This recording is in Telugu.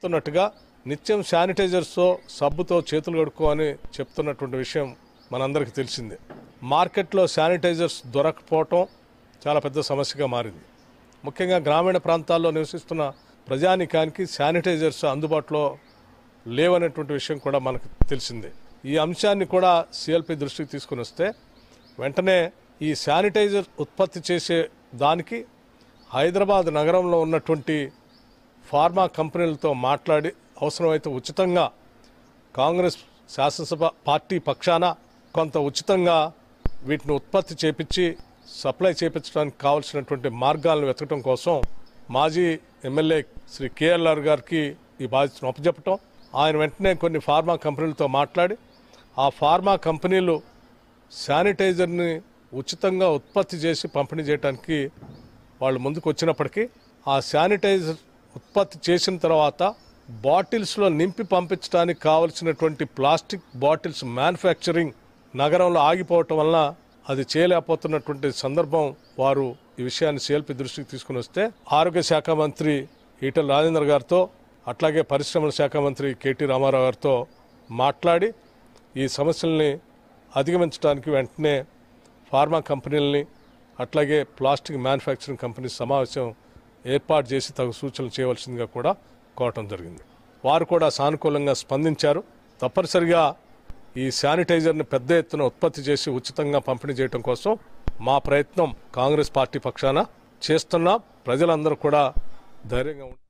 చెప్తున్నట్టుగా నిత్యం శానిటైజర్స్తో సబ్బుతో చేతులు కడుక్కోని చెప్తున్నటువంటి విషయం మనందరికీ తెలిసిందే మార్కెట్లో శానిటైజర్స్ దొరకపోవటం చాలా పెద్ద సమస్యగా మారింది ముఖ్యంగా గ్రామీణ ప్రాంతాల్లో నివసిస్తున్న ప్రజానికానికి శానిటైజర్స్ అందుబాటులో లేవనేటువంటి విషయం కూడా మనకు తెలిసిందే ఈ అంశాన్ని కూడా సిఎల్పి దృష్టికి తీసుకుని వస్తే వెంటనే ఈ శానిటైజర్ ఉత్పత్తి చేసే దానికి హైదరాబాద్ నగరంలో ఉన్నటువంటి ఫార్మా కంపెనీలతో మాట్లాడి అవసరమైతే ఉచితంగా కాంగ్రెస్ శాసనసభ పార్టీ పక్షాన కొంత ఉచితంగా వీటిని ఉత్పత్తి చేపించి సప్లై చేపించడానికి కావలసినటువంటి మార్గాలను వెతకడం కోసం మాజీ ఎమ్మెల్యే శ్రీ కేఎల్ఆర్ గారికి ఈ బాధ్యతను అప్పచెప్పటం ఆయన వెంటనే కొన్ని ఫార్మా కంపెనీలతో మాట్లాడి ఆ ఫార్మా కంపెనీలు శానిటైజర్ని ఉచితంగా ఉత్పత్తి చేసి పంపిణీ చేయడానికి వాళ్ళు ముందుకు వచ్చినప్పటికీ ఆ శానిటైజర్ ఉత్పత్తి చేసిన తర్వాత బాటిల్స్లో నింపి పంపించడానికి కావలసినటువంటి ప్లాస్టిక్ బాటిల్స్ మ్యానుఫ్యాక్చరింగ్ నగరంలో ఆగిపోవటం వలన అది చేయలేకపోతున్నటువంటి సందర్భం వారు ఈ విషయాన్ని సేల్పి దృష్టికి తీసుకుని వస్తే ఆరోగ్య శాఖ మంత్రి ఈటల రాజేందర్ గారితో అట్లాగే పరిశ్రమల శాఖ మంత్రి కేటీ రామారావు గారితో మాట్లాడి ఈ సమస్యల్ని అధిగమించడానికి వెంటనే ఫార్మా కంపెనీలని అట్లాగే ప్లాస్టిక్ మ్యానుఫ్యాక్చరింగ్ కంపెనీ సమావేశం ఏర్పాటు చేసి తగు సూచనలు చేయవలసిందిగా కూడా కోరటం జరిగింది వారు కూడా సానుకూలంగా స్పందించారు తప్పనిసరిగా ఈ శానిటైజర్ని పెద్ద ఎత్తున ఉత్పత్తి చేసి ఉచితంగా పంపిణీ చేయడం కోసం మా ప్రయత్నం కాంగ్రెస్ పార్టీ పక్షాన చేస్తున్నా ప్రజలందరూ కూడా ధైర్యంగా